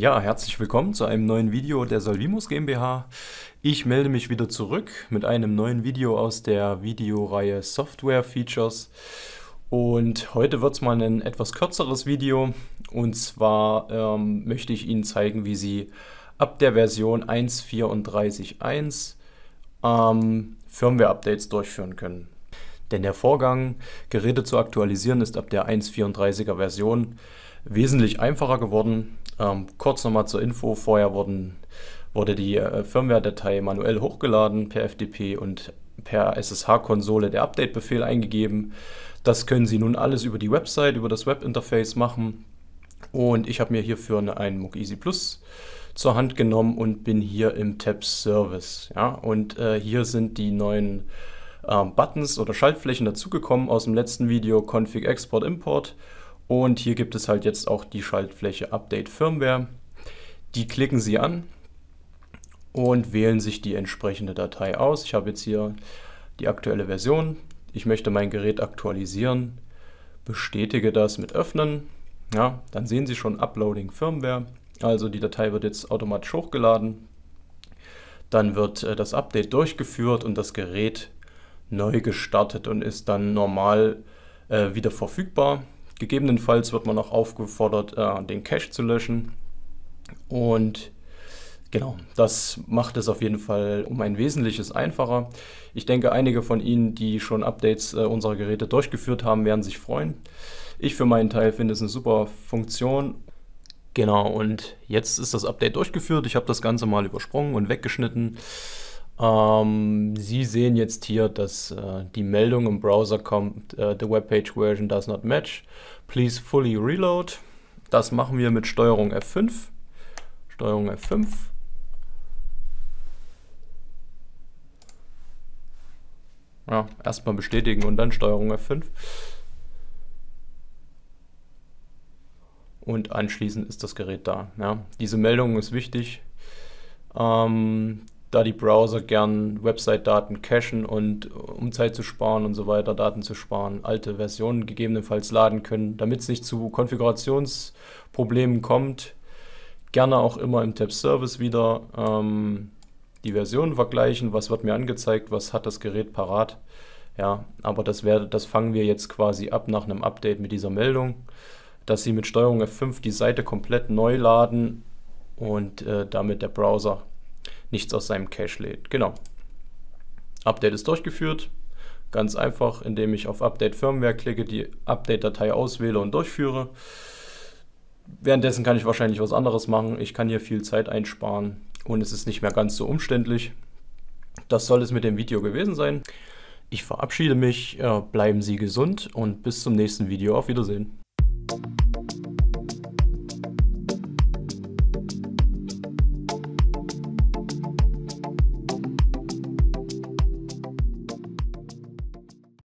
Ja, herzlich willkommen zu einem neuen Video der Solvimos GmbH. Ich melde mich wieder zurück mit einem neuen Video aus der Videoreihe Software Features. Und heute wird es mal ein etwas kürzeres Video. Und zwar ähm, möchte ich Ihnen zeigen, wie Sie ab der Version 1.34.1 ähm, Firmware-Updates durchführen können. Denn der Vorgang, Geräte zu aktualisieren, ist ab der 1.34er Version wesentlich einfacher geworden. Ähm, kurz nochmal zur Info, vorher wurden, wurde die äh, Firmware-Datei manuell hochgeladen per FTP und per SSH-Konsole der Update-Befehl eingegeben. Das können Sie nun alles über die Website, über das Web-Interface machen. Und ich habe mir hierfür einen Mug Easy Plus zur Hand genommen und bin hier im Tab Service. Ja? Und äh, hier sind die neuen ähm, Buttons oder Schaltflächen dazugekommen aus dem letzten Video Config Export Import. Und hier gibt es halt jetzt auch die Schaltfläche Update Firmware. Die klicken Sie an und wählen sich die entsprechende Datei aus. Ich habe jetzt hier die aktuelle Version. Ich möchte mein Gerät aktualisieren. Bestätige das mit Öffnen. Ja, dann sehen Sie schon Uploading Firmware. Also die Datei wird jetzt automatisch hochgeladen. Dann wird äh, das Update durchgeführt und das Gerät neu gestartet und ist dann normal äh, wieder verfügbar. Gegebenenfalls wird man auch aufgefordert, äh, den Cache zu löschen. Und genau, das macht es auf jeden Fall um ein Wesentliches einfacher. Ich denke, einige von Ihnen, die schon Updates äh, unserer Geräte durchgeführt haben, werden sich freuen. Ich für meinen Teil finde es eine super Funktion. Genau, und jetzt ist das Update durchgeführt. Ich habe das Ganze mal übersprungen und weggeschnitten. Ähm, Sie sehen jetzt hier, dass äh, die Meldung im Browser kommt, äh, the webpage version does not match, please fully reload. Das machen wir mit Steuerung F5. Steuerung F5. Ja, erstmal bestätigen und dann Steuerung F5. Und anschließend ist das Gerät da. Ja, diese Meldung ist wichtig. Ähm, da die Browser gern Website-Daten cachen und äh, um Zeit zu sparen und so weiter, Daten zu sparen, alte Versionen gegebenenfalls laden können, damit es nicht zu Konfigurationsproblemen kommt. Gerne auch immer im Tab Service wieder ähm, die Versionen vergleichen, was wird mir angezeigt, was hat das Gerät parat. Ja, aber das, wär, das fangen wir jetzt quasi ab nach einem Update mit dieser Meldung, dass Sie mit Steuerung F5 die Seite komplett neu laden und äh, damit der Browser nichts aus seinem Cache lädt. Genau. Update ist durchgeführt. Ganz einfach, indem ich auf Update Firmware klicke, die Update-Datei auswähle und durchführe. Währenddessen kann ich wahrscheinlich was anderes machen. Ich kann hier viel Zeit einsparen und es ist nicht mehr ganz so umständlich. Das soll es mit dem Video gewesen sein. Ich verabschiede mich, äh, bleiben Sie gesund und bis zum nächsten Video. Auf Wiedersehen.